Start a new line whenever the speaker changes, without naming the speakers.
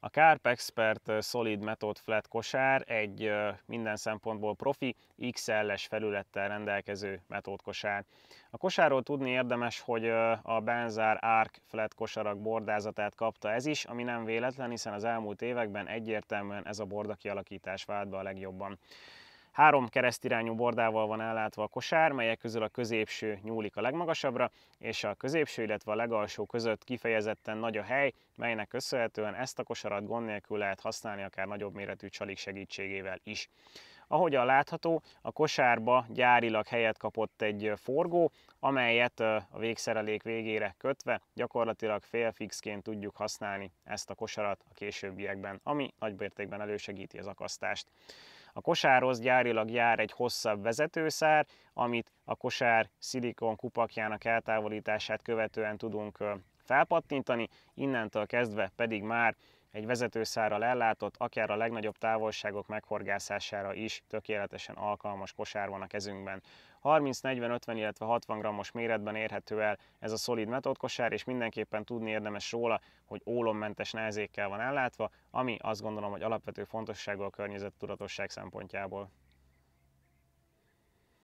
A Carp Expert Solid Method Flat kosár egy minden szempontból profi, XL-es felülettel rendelkező metódkosár. A kosárról tudni érdemes, hogy a Benzár Arc flat kosarak bordázatát kapta ez is, ami nem véletlen, hiszen az elmúlt években egyértelműen ez a borda kialakítás vált be a legjobban. Három keresztirányú bordával van ellátva a kosár, melyek közül a középső nyúlik a legmagasabbra, és a középső, illetve a legalsó között kifejezetten nagy a hely, melynek köszönhetően ezt a kosarat gond nélkül lehet használni akár nagyobb méretű csalik segítségével is. Ahogy a látható, a kosárba gyárilag helyet kapott egy forgó, amelyet a végszerelék végére kötve gyakorlatilag félfixként tudjuk használni ezt a kosarat a későbbiekben, ami nagybértékben elősegíti az akasztást. A kosárhoz gyárilag jár egy hosszabb vezetőszár, amit a kosár szilikon kupakjának eltávolítását követően tudunk felpattintani, innentől kezdve pedig már egy vezetőszárral ellátott, akár a legnagyobb távolságok meghorgászására is tökéletesen alkalmas kosár van a kezünkben. 30-40-50, illetve 60 g-os méretben érhető el ez a Solid metód kosár, és mindenképpen tudni érdemes róla, hogy ólommentes nehezékkel van ellátva, ami azt gondolom, hogy alapvető fontosságú a környezettudatosság szempontjából.